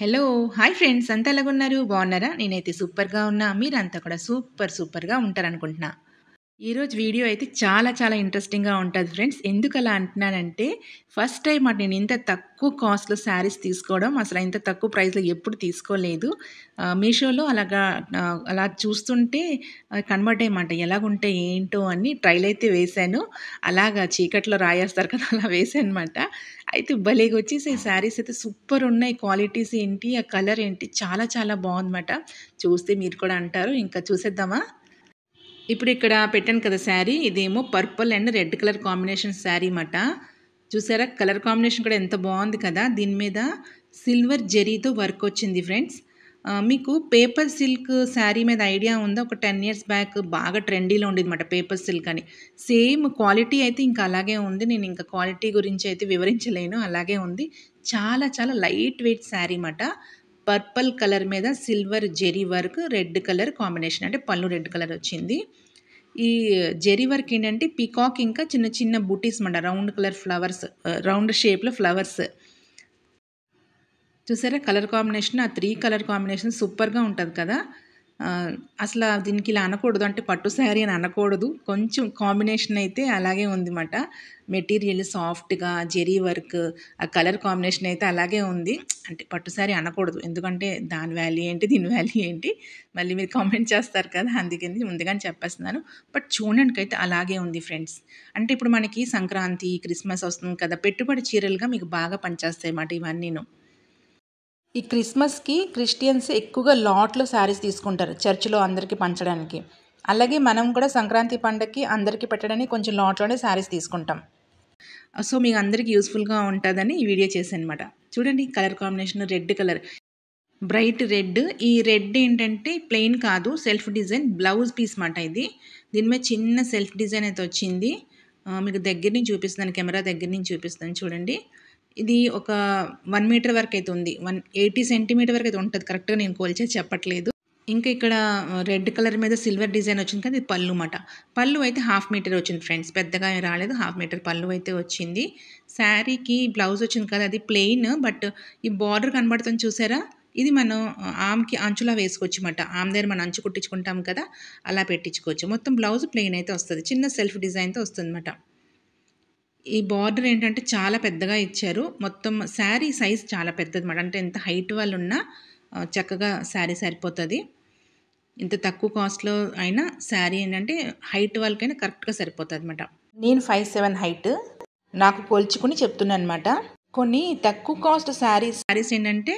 hello hi friends అంతా ఎలాగున్నారు బాగున్నారా నేనైతే సూపర్గా ఉన్నా మీరంతా కూడా సూపర్ సూపర్గా ఉంటారనుకుంటున్నా ఈరోజు వీడియో అయితే చాలా చాలా ఇంట్రెస్టింగ్గా ఉంటుంది ఫ్రెండ్స్ ఎందుకు అలా అంటున్నానంటే ఫస్ట్ టైం అటు నేను ఇంత తక్కువ కాస్ట్లో శారీస్ తీసుకోవడం అసలు ఇంత తక్కువ ప్రైస్లో ఎప్పుడు తీసుకోలేదు మీషోలో అలాగా అలా చూస్తుంటే కన్వర్ట్ అయ్యమాట ఎలాగుంటే ఏంటో అని ట్రైల్ అయితే వేశాను అలాగా చీకట్లో రాయేస్తారు కదా అలా వేశాను అనమాట అయితే భలేగా వచ్చేసి శారీస్ అయితే సూపర్ ఉన్నాయి క్వాలిటీస్ ఏంటి ఆ కలర్ ఏంటి చాలా చాలా బాగుందన్నమాట చూస్తే మీరు కూడా అంటారు ఇంకా చూసేద్దామా ఇప్పుడు ఇక్కడ పెట్టాను కదా శారీ ఇదేమో purple and red colour combination sari మాట చూసారా కలర్ కాంబినేషన్ కూడా ఎంత బాగుంది కదా దీని మీద సిల్వర్ జెరీతో వర్క్ వచ్చింది ఫ్రెండ్స్ మీకు పేపర్ సిల్క్ శారీ మీద ఐడియా ఉందా ఒక టెన్ ఇయర్స్ బ్యాక్ బాగా ట్రెండీలో ఉండేది అనమాట పేపర్ సిల్క్ అని సేమ్ క్వాలిటీ అయితే ఇంకా అలాగే ఉంది నేను ఇంకా క్వాలిటీ గురించి అయితే వివరించలేను అలాగే ఉంది చాలా చాలా లైట్ వెయిట్ శారీ అన్నమాట పర్పల్ కలర్ మీద silver zari work red colour combination అంటే పళ్ళు రెడ్ కలర్ వచ్చింది ఈ జెరీ వర్క్ ఏంటంటే పీకాక్ ఇంకా చిన్న చిన్న బూటీస్ మన రౌండ్ కలర్ ఫ్లవర్స్ రౌండ్ షేప్లో ఫ్లవర్స్ చూసారా కలర్ కాంబినేషన్ ఆ త్రీ కలర్ కాంబినేషన్ సూపర్గా ఉంటుంది కదా అసలు దీనికి ఇలా అనకూడదు అంటే పట్టు శారీ అని అనకూడదు కొంచెం కాంబినేషన్ అయితే అలాగే ఉందన్నమాట మెటీరియల్ సాఫ్ట్గా జెరీ వర్క్ ఆ కలర్ కాంబినేషన్ అయితే అలాగే ఉంది అంటే పట్టు శారీ అనకూడదు ఎందుకంటే దాని వాల్యూ ఏంటి దీని వాల్యూ ఏంటి మళ్ళీ మీరు కామెంట్ చేస్తారు కదా అందుకని ముందుగానే చెప్పేస్తున్నాను బట్ చూడడానికి అయితే అలాగే ఉంది ఫ్రెండ్స్ అంటే ఇప్పుడు మనకి సంక్రాంతి క్రిస్మస్ వస్తుంది కదా పెట్టుబడి చీరలుగా మీకు బాగా పనిచేస్తాయి అన్నమాట ఇవన్నీను ఈ క్రిస్మస్కి క్రిస్టియన్స్ ఎక్కువగా లాట్లో శారీస్ తీసుకుంటారు చర్చిలో అందరికీ పంచడానికి అలాగే మనం కూడా సంక్రాంతి పండగకి అందరికీ పెట్టడానికి కొంచెం లాట్లోనే శారీస్ తీసుకుంటాం సో మీకు అందరికీ యూస్ఫుల్గా ఉంటుందని ఈ వీడియో చేశాను అనమాట చూడండి colour combination red colour bright red ఈ రెడ్ ఏంటంటే ప్లెయిన్ కాదు సెల్ఫ్ డిజైన్ బ్లౌజ్ పీస్ మాట ఇది దీని మీద చిన్న సెల్ఫ్ డిజైన్ అయితే వచ్చింది మీకు దగ్గర నుంచి చూపిస్తాను కెమెరా దగ్గర నుంచి చూపిస్తాను చూడండి ఇది ఒక వన్ మీటర్ వరకు అయితే ఉంది వన్ ఎయిటీ సెంటీమీటర్ వరకు అయితే ఉంటుంది కరెక్ట్గా నేను కొలిచేసి చెప్పట్లేదు ఇంకా ఇక్కడ రెడ్ కలర్ మీద సిల్వర్ డిజైన్ వచ్చింది కానీ ఇది పళ్ళు మాట పళ్ళు అయితే హాఫ్ మీటర్ వచ్చింది ఫ్రెండ్స్ పెద్దగా రాలేదు హాఫ్ మీటర్ పళ్ళు అయితే వచ్చింది శారీకి బ్లౌజ్ వచ్చింది కదా అది ప్లెయిన్ బట్ ఈ బార్డర్ కనబడుతుంది చూసారా ఇది మనం ఆమ్కి అంచులా వేసుకోవచ్చు అన్నమాట ఆమ్ దగ్గర మనం అంచు కుట్టించుకుంటాం కదా అలా పెట్టించుకోవచ్చు మొత్తం బ్లౌజ్ ప్లెయిన్ అయితే వస్తుంది చిన్న సెల్ఫ్ డిజైన్తో వస్తుంది అన్నమాట ఈ బార్డర్ ఏంటంటే చాలా పెద్దగా ఇచ్చారు మొత్తం శారీ సైజ్ చాలా పెద్దది మాట అంటే ఎంత హైట్ వాళ్ళు ఉన్నా చక్కగా శారీ సరిపోతుంది ఇంత తక్కువ కాస్ట్లో అయినా శారీ ఏంటంటే హైట్ వాళ్ళకైనా కరెక్ట్గా సరిపోతుంది అనమాట నేను ఫైవ్ సెవెన్ హైట్ నాకు పోల్చుకుని చెప్తున్నాను అనమాట కొన్ని తక్కువ కాస్ట్ శారీస్ శారీస్ ఏంటంటే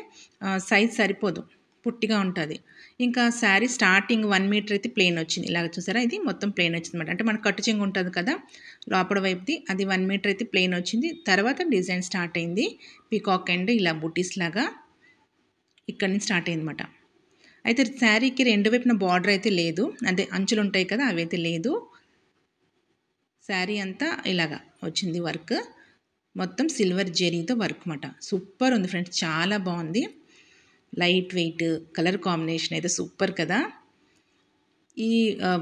సైజ్ సరిపోదు పుట్టిగా ఉంటుంది ఇంకా శారీ స్టార్టింగ్ వన్ మీటర్ అయితే ప్లెయిన్ వచ్చింది ఇలాగ చూసారా ఇది మొత్తం ప్లెయిన్ వచ్చింది అనమాట అంటే మనకు కట్టు చెంగు ఉంటుంది కదా లోపల వైపుది అది వన్ మీటర్ అయితే ప్లెయిన్ వచ్చింది తర్వాత డిజైన్ స్టార్ట్ అయింది పీకాక్ అండ్ ఇలా బుటీస్ లాగా ఇక్కడ నుంచి స్టార్ట్ అయింది అనమాట అయితే శారీకి రెండు వైపున బార్డర్ అయితే లేదు అదే అంచులు ఉంటాయి కదా అవి అయితే లేదు శారీ అంతా ఇలాగా వచ్చింది వర్క్ మొత్తం సిల్వర్ జెరీతో వర్క్ అనమాట సూపర్ ఉంది ఫ్రెండ్స్ చాలా బాగుంది లైట్ వెయిట్ కలర్ కాంబినేషన్ అయితే సూపర్ కదా ఈ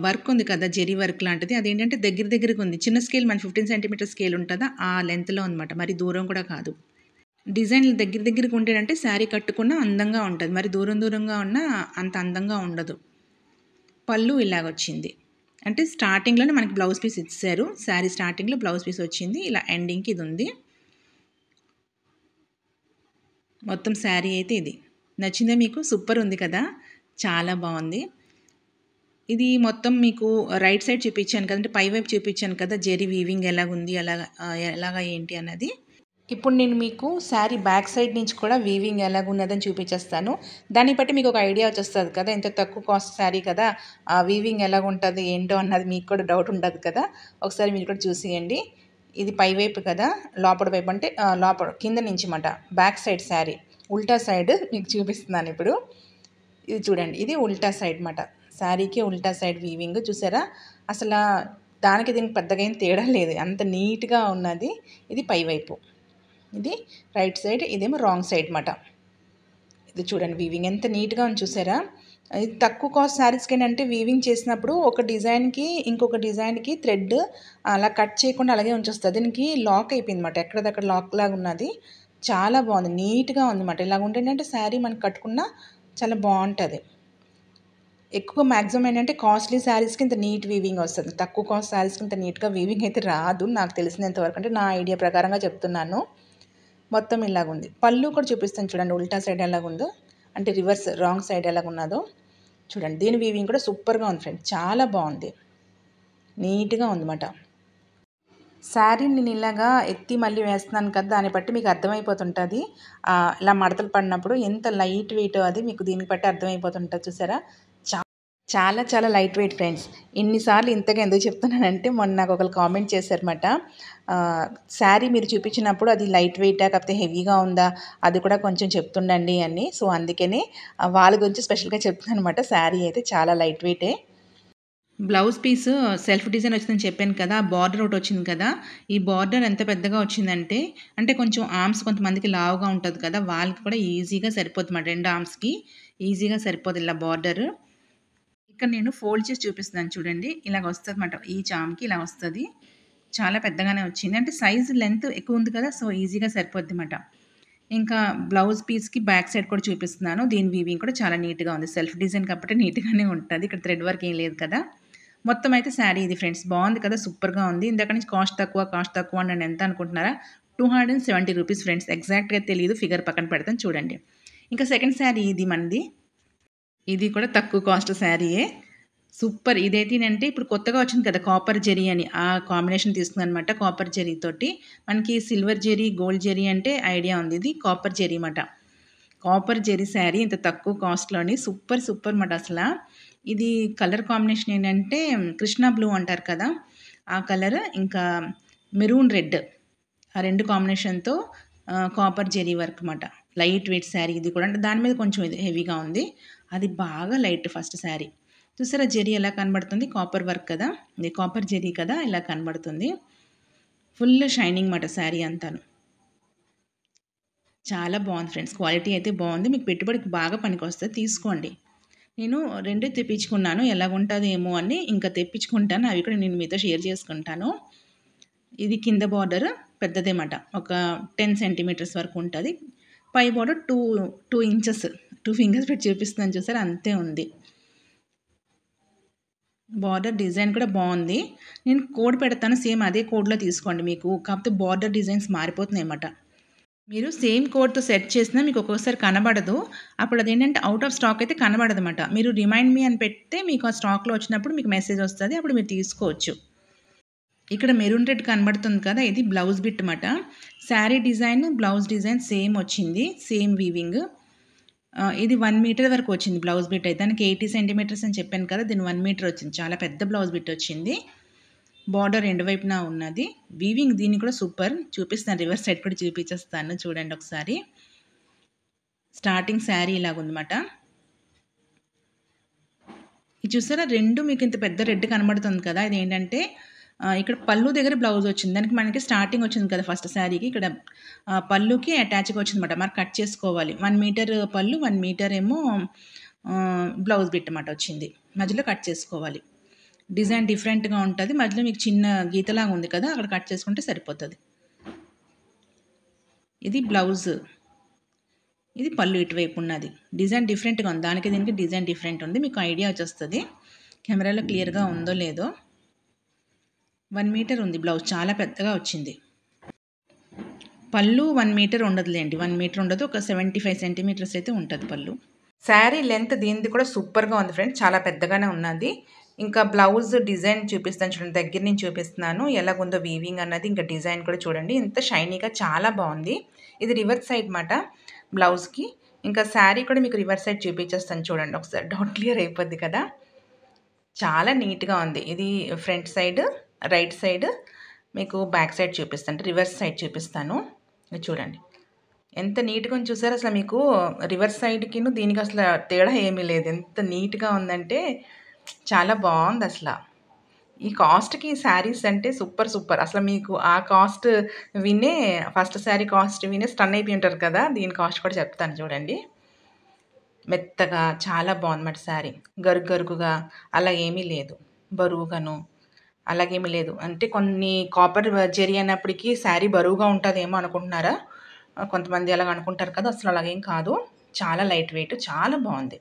వర్క్ ఉంది కదా జెరీ వర్క్ లాంటిది అదేంటంటే దగ్గర దగ్గరకు ఉంది చిన్న స్కేల్ మన ఫిఫ్టీన్ సెంటీమీటర్ స్కేల్ ఉంటుందా ఆ లెంత్లో అనమాట మరి దూరం కూడా కాదు డిజైన్లు దగ్గర దగ్గరకు ఉంటేనంటే శారీ కట్టుకున్న అందంగా ఉంటుంది మరి దూరం దూరంగా ఉన్న అంత అందంగా ఉండదు పళ్ళు ఇలాగొచ్చింది అంటే స్టార్టింగ్లోనే మనకి బ్లౌజ్ పీస్ ఇచ్చారు శారీ స్టార్టింగ్లో బ్లౌజ్ పీస్ వచ్చింది ఇలా ఎండింగ్కి ఇది ఉంది మొత్తం శారీ అయితే ఇది నచ్చిందా మీకు సూపర్ ఉంది కదా చాలా బాగుంది ఇది మొత్తం మీకు రైట్ సైడ్ చూపించాను కదంటే పైవైపు చూపించాను కదా జెరీ వీవింగ్ ఎలాగుంది ఎలాగ ఎలాగ ఏంటి అన్నది ఇప్పుడు నేను మీకు శారీ బ్యాక్ సైడ్ నుంచి కూడా వీవింగ్ ఎలాగున్నదని చూపించేస్తాను దాన్ని బట్టి మీకు ఒక ఐడియా వచ్చేస్తుంది కదా ఇంత తక్కువ కాస్ట్ శారీ కదా ఆ వీవింగ్ ఎలాగుంటుంది ఏంటో అన్నది మీకు కూడా డౌట్ ఉండదు కదా ఒకసారి మీరు కూడా చూసేయండి ఇది పైవైపు కదా లోపల వైపు అంటే లోపల కింద నుంచి అన్నమాట బ్యాక్ సైడ్ శారీ ఉల్టా సైడ్ మీకు చూపిస్తున్నాను ఇప్పుడు ఇది చూడండి ఇది ఉల్టా సైడ్ మాట శారీకి ఉల్టా సైడ్ వీవింగ్ చూసారా అసలు దానికి దీనికి పెద్దగా ఏం తేడా లేదు అంత నీట్గా ఉన్నది ఇది పైవైపు ఇది రైట్ సైడ్ ఇదేమో రాంగ్ సైడ్ మాట ఇది చూడండి వీవింగ్ ఎంత నీట్గా ఉంది చూసారా ఇది తక్కువ కాస్ట్ శారీస్కి ఏంటంటే వీవింగ్ చేసినప్పుడు ఒక డిజైన్కి ఇంకొక డిజైన్కి థ్రెడ్ అలా కట్ చేయకుండా అలాగే ఉంచేస్తుంది దీనికి లాక్ అయిపోయింది అనమాట ఎక్కడదక్కడ లాక్ లాగా ఉన్నది చాలా బాగుంది నీట్గా ఉందన్నమాట ఇలాగ ఉంటే ఏంటంటే శారీ మనకు కట్టుకున్నా చాలా బాగుంటుంది ఎక్కువ మ్యాక్సిమం ఏంటంటే కాస్ట్లీ శారీస్కి ఇంత నీట్ వీవింగ్ వస్తుంది తక్కువ కాస్ట్ శారీస్కి ఇంత నీట్గా వీవింగ్ అయితే రాదు నాకు తెలిసినంతవరకు అంటే నా ఐడియా ప్రకారంగా చెప్తున్నాను మొత్తం ఇలాగుంది పళ్ళు కూడా చూపిస్తాను చూడండి ఉల్టా సైడ్ ఎలాగుందో అంటే రివర్స్ రాంగ్ సైడ్ ఎలాగున్నదో చూడండి దీని వీవింగ్ కూడా సూపర్గా ఉంది ఫ్రెండ్ చాలా బాగుంది నీట్గా ఉందన్నమాట శారీని నేను ఇలాగా ఎత్తి మళ్ళీ వేస్తున్నాను కదా దాన్ని బట్టి మీకు అర్థమైపోతుంటుంది ఇలా మడతలు పడినప్పుడు ఎంత లైట్ వెయిట్ అది మీకు దీన్ని బట్టి అర్థమైపోతుంటుంది చూసారా చాలా చాలా లైట్ వెయిట్ ఫ్రెండ్స్ ఇన్నిసార్లు ఇంతగా ఎందుకు చెప్తున్నానంటే మొన్న నాకు ఒకరు కామెంట్ చేశారన్నమాట శారీ మీరు చూపించినప్పుడు అది లైట్ వెయిటా కాకపోతే హెవీగా ఉందా అది కూడా కొంచెం చెప్తుండండి అని సో అందుకనే వాళ్ళ గురించి స్పెషల్గా చెప్తున్నాను అనమాట శారీ అయితే చాలా లైట్ వెయిటే బ్లౌజ్ పీస్ సెల్ఫ్ డిజైన్ వచ్చిందని చెప్పాను కదా బార్డర్ ఒకటి వచ్చింది కదా ఈ బార్డర్ ఎంత పెద్దగా వచ్చిందంటే అంటే కొంచెం ఆర్మ్స్ కొంతమందికి లావుగా ఉంటుంది కదా వాళ్ళకి కూడా ఈజీగా సరిపోతుంది మా రెండు ఆర్మ్స్కి ఈజీగా సరిపోదు ఇలా బార్డర్ ఇక్కడ నేను ఫోల్డ్ చేసి చూపిస్తున్నాను చూడండి ఇలాగ వస్తుంది అనమాట ఈ చామ్కి ఇలా వస్తుంది చాలా పెద్దగానే వచ్చింది అంటే సైజు లెంత్ ఎక్కువ ఉంది కదా సో ఈజీగా సరిపోద్ది అన్నమాట ఇంకా బ్లౌజ్ పీస్కి బ్యాక్ సైడ్ కూడా చూపిస్తున్నాను దీని వీవింగ్ కూడా చాలా నీట్గా ఉంది సెల్ఫ్ డిజైన్ కాబట్టి నీట్గానే ఉంటుంది ఇక్కడ థ్రెడ్ వర్క్ ఏం లేదు కదా మొత్తం అయితే శారీ ఇది ఫ్రెండ్స్ బాగుంది కదా సూపర్గా ఉంది ఇందాక నుంచి కాస్ట్ తక్కువ కాస్ట్ తక్కువ అని నేను ఎంత అనుకుంటున్నారా two hundred and seventy rupees friends ఎగ్జాక్ట్గా తెలియదు ఫిగర్ పక్కన పెడతాను చూడండి ఇంకా సెకండ్ శారీ ఇది మనది ఇది కూడా తక్కువ కాస్ట్ శారీయే సూపర్ ఇదేంటంటే ఇప్పుడు కొత్తగా వచ్చింది కదా కాపర్ జెరీ అని ఆ కాంబినేషన్ తీసుకుంది అనమాట కాపర్ జెరీ తోటి మనకి సిల్వర్ జెరీ గోల్డ్ జెరీ అంటే ఐడియా ఉంది ఇది కాపర్ జెరీ అనమాట కాపర్ జెరీ శారీ ఇంత తక్కువ కాస్ట్లోని సూపర్ సూపర్ అన్నమాట అసలు ఇది కలర్ కాంబినేషన్ ఏంటంటే కృష్ణ బ్లూ అంటారు కదా ఆ కలర్ ఇంకా మెరూన్ రెడ్ ఆ రెండు కాంబినేషన్తో కాపర్ జెరీ వర్క్ అనమాట లైట్ వెయిట్ శారీ ఇది కూడా అంటే దాని మీద కొంచెం ఇది హెవీగా ఉంది అది బాగా లైట్ ఫస్ట్ శారీ చూసారా జెరీ ఎలా కనబడుతుంది కాపర్ వర్క్ కదా ఇది కాపర్ జెరీ కదా ఇలా కనబడుతుంది ఫుల్ షైనింగ్ మాట శారీ అంతాను చాలా బాగుంది ఫ్రెండ్స్ క్వాలిటీ అయితే బాగుంది మీకు పెట్టుబడికి బాగా పనికి వస్తుంది తీసుకోండి నేను రెండు తెప్పించుకున్నాను ఎలాగుంటుంది ఏమో అని ఇంకా తెప్పించుకుంటాను అవి కూడా నేను మీతో షేర్ చేసుకుంటాను ఇది కింద బార్డర్ పెద్దదేమాట ఒక టెన్ సెంటీమీటర్స్ వరకు ఉంటుంది పై border two two inches two fingers పెట్టి చూపిస్తున్నాను చూసారు అంతే ఉంది బార్డర్ డిజైన్ కూడా బాగుంది నేను కోడ్ పెడతాను సేమ్ అదే కోడ్లో తీసుకోండి మీకు కాకపోతే బార్డర్ డిజైన్స్ మారిపోతున్నాయి అన్నమాట మీరు సేమ్ కోడ్తో సెట్ చేసినా మీకు ఒక్కొక్కసారి కనబడదు అప్పుడు అదేంటంటే అవుట్ ఆఫ్ స్టాక్ అయితే కనబడదు అనమాట మీరు రిమైండ్ మీ అని పెడితే మీకు ఆ స్టాక్లో వచ్చినప్పుడు మీకు మెసేజ్ వస్తుంది అప్పుడు మీరు తీసుకోవచ్చు ఇక్కడ మెరూన్ రెడ్ కనబడుతుంది కదా ఇది బ్లౌజ్ బిట్ అనమాట sari design blouse design same వచ్చింది సేమ్ వీవింగ్ ఇది వన్ మీటర్ వరకు వచ్చింది బ్లౌజ్ బిట్ అయితే దానికి ఎయిటీ సెంటీమీటర్స్ అని చెప్పాను కదా దీని వన్ మీటర్ వచ్చింది చాలా పెద్ద బ్లౌజ్ బిట్ వచ్చింది బార్డర్ ఎండు వైపున ఉన్నది వీవింగ్ దీన్ని కూడా సూపర్ చూపిస్తాను రివర్స్ సైడ్ కూడా చూపించేస్తాను చూడండి ఒకసారి స్టార్టింగ్ శారీ ఇలాగుందన్నమాట ఇది చూసారా రెండు మీకు ఇంత పెద్ద రెడ్ కనబడుతుంది కదా ఇది ఏంటంటే ఇక్కడ పళ్ళు దగ్గర బ్లౌజ్ వచ్చింది దానికి మనకి స్టార్టింగ్ వచ్చింది కదా ఫస్ట్ శారీకి ఇక్కడ పళ్ళుకి అటాచ్గా వచ్చిందన్నమాట మరి కట్ చేసుకోవాలి వన్ మీటర్ పళ్ళు వన్ మీటర్ ఏమో బ్లౌజ్ బిట్ అన్నమాట వచ్చింది మధ్యలో కట్ చేసుకోవాలి డిజైన్ డిఫరెంట్గా ఉంటుంది మధ్యలో మీకు చిన్న గీతలాగా ఉంది కదా అక్కడ కట్ చేసుకుంటే సరిపోతుంది ఇది బ్లౌజ్ ఇది పళ్ళు ఇటువైపు ఉన్నది డిజైన్ డిఫరెంట్గా ఉంది దానికి దీనికి డిజైన్ డిఫరెంట్ ఉంది మీకు ఐడియా వచ్చేస్తుంది కెమెరాలో క్లియర్గా ఉందో లేదో వన్ మీటర్ ఉంది బ్లౌజ్ చాలా పెద్దగా వచ్చింది పళ్ళు వన్ మీటర్ ఉండదులేండి వన్ మీటర్ ఉండదు ఒక సెవెంటీ ఫైవ్ సెంటీమీటర్స్ అయితే ఉంటుంది పళ్ళు శారీ లెంత్ దీనిది కూడా సూపర్గా ఉంది ఫ్రెండ్స్ చాలా పెద్దగానే ఉన్నది ఇంకా బ్లౌజ్ డిజైన్ చూపిస్తాను చూడండి దగ్గర నుంచి చూపిస్తున్నాను ఎలాగుందో వీవింగ్ అన్నది ఇంకా డిజైన్ కూడా చూడండి ఇంత షైనీగా చాలా బాగుంది ఇది రివర్స్ సైడ్ మాట బ్లౌజ్కి ఇంకా శారీ కూడా మీకు రివర్స్ సైడ్ చూపించేస్తాను చూడండి ఒకసారి డౌట్ క్లియర్ అయిపోద్ది కదా చాలా నీట్గా ఉంది ఇది ఫ్రంట్ సైడ్ రైట్ సైడ్ మీకు బ్యాక్ సైడ్ చూపిస్తాను రివర్స్ సైడ్ చూపిస్తాను చూడండి ఎంత నీట్గా ఉంది చూసారు అసలు మీకు రివర్స్ సైడ్కిను దీనికి అసలు తేడా ఏమీ లేదు ఎంత నీట్గా ఉందంటే చాలా బాగుంది అసలు ఈ కాస్ట్కి శారీస్ అంటే సూపర్ సూపర్ అసలు మీకు ఆ కాస్ట్ వినే ఫస్ట్ శారీ కాస్ట్ వినే స్టన్ అయిపోయి ఉంటారు కదా దీని కాస్ట్ కూడా చెప్తాను చూడండి మెత్తగా చాలా బాగుందన్నమాట శారీ గరుగు గరుగుగా అలా ఏమీ లేదు బరువుగాను అలాగేమీ లేదు అంటే కొన్ని కాపర్ జెరీ అయినప్పటికీ శారీ బరువుగా ఉంటుందేమో అనుకుంటున్నారా కొంతమంది అలాగ అనుకుంటారు కదా అసలు అలాగేం కాదు చాలా లైట్ వెయిట్ చాలా బాగుంది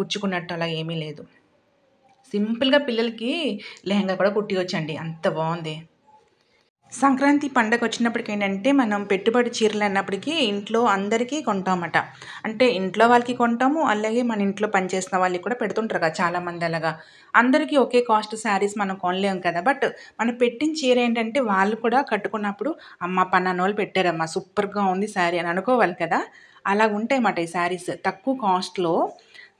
గుచ్చుకున్నట్టు అలా ఏమీ లేదు సింపుల్గా పిల్లలకి లెహంగా కూడా కుట్టివచ్చండి అంత బాగుంది సంక్రాంతి పండగ వచ్చినప్పటికి ఏంటంటే మనం పెట్టుబడి చీరలు అన్నప్పటికీ ఇంట్లో అందరికీ కొంటామట అంటే ఇంట్లో వాళ్ళకి కొంటాము అలాగే మన ఇంట్లో పనిచేసిన వాళ్ళకి కూడా పెడుతుంటారు కదా చాలామంది అలాగా అందరికీ ఒకే కాస్ట్ శారీస్ మనం కొనలేము కదా బట్ మనం పెట్టిన చీర ఏంటంటే వాళ్ళు కూడా కట్టుకున్నప్పుడు అమ్మ పన్నెండు వాళ్ళు పెట్టారమ్మా సూపర్గా ఉంది శారీ అని అనుకోవాలి కదా అలా అన్నమాట ఈ శారీస్ తక్కువ కాస్ట్లో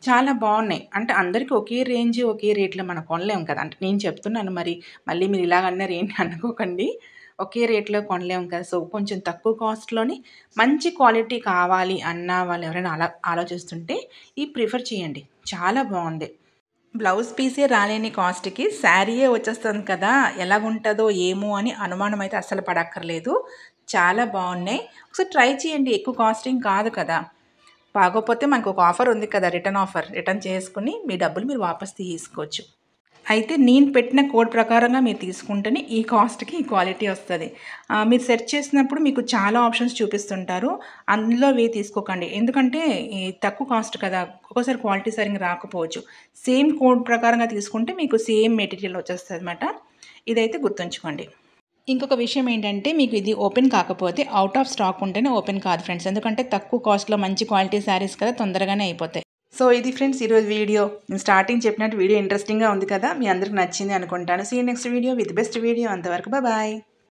చాలా బాగున్నాయి అంటే అందరికీ ఒకే రేంజ్ ఒకే రేట్లో మనం కొనలేము కదా అంటే నేను చెప్తున్నాను మరి మళ్ళీ మీరు అన్నారు ఏంటి అనుకోకండి ఒకే రేట్లో కొనలేము కదా సో కొంచెం తక్కువ కాస్ట్లోని మంచి క్వాలిటీ కావాలి అన్న వాళ్ళు ఎవరైనా ఆలో ఆలోచిస్తుంటే ఈ ప్రిఫర్ చేయండి చాలా బాగుంది బ్లౌజ్ పీసే రాలేని కాస్ట్కి శారీయే వచ్చేస్తుంది కదా ఎలాగుంటుందో ఏమో అని అనుమానం అయితే అస్సలు పడక్కర్లేదు చాలా బాగున్నాయి ఒకసారి ట్రై చేయండి ఎక్కువ కాస్టింగ్ కాదు కదా బాగోపోతే మనకు ఒక ఆఫర్ ఉంది కదా రిటర్న్ ఆఫర్ రిటర్న్ చేసుకుని మీ డబ్బులు మీరు వాపస్ తీసుకోవచ్చు అయితే నేను పెట్టిన కోడ్ ప్రకారంగా మీరు తీసుకుంటేనే ఈ కాస్ట్కి ఈ క్వాలిటీ వస్తుంది మీరు సెర్చ్ చేసినప్పుడు మీకు చాలా ఆప్షన్స్ చూపిస్తుంటారు అందులో వే తీసుకోకండి ఎందుకంటే తక్కువ కాస్ట్ కదా ఒక్కోసారి క్వాలిటీ సరిగ్గా రాకపోవచ్చు సేమ్ కోడ్ ప్రకారంగా తీసుకుంటే మీకు సేమ్ మెటీరియల్ వచ్చేస్తుంది అనమాట ఇదైతే గుర్తుంచుకోండి ఇంకొక విషయం ఏంటంటే మీకు ఇది ఓపెన్ కాకపోతే అవుట్ ఆఫ్ స్టాక్ ఉంటేనే ఓపెన్ కాదు ఫ్రెండ్స్ ఎందుకంటే తక్కువ కాస్ట్లో మంచి క్వాలిటీ శారీస్ కదా తొందరగానే అయిపోతాయి సో ఇది ఫ్రెండ్స్ ఈరోజు వీడియో నేను స్టార్టింగ్ చెప్పినట్టు వీడియో ఇంట్రెస్టింగ్గా ఉంది కదా మీ అందరికి నచ్చింది అనుకుంటాను see next video with best video అంతవరకు బాయ్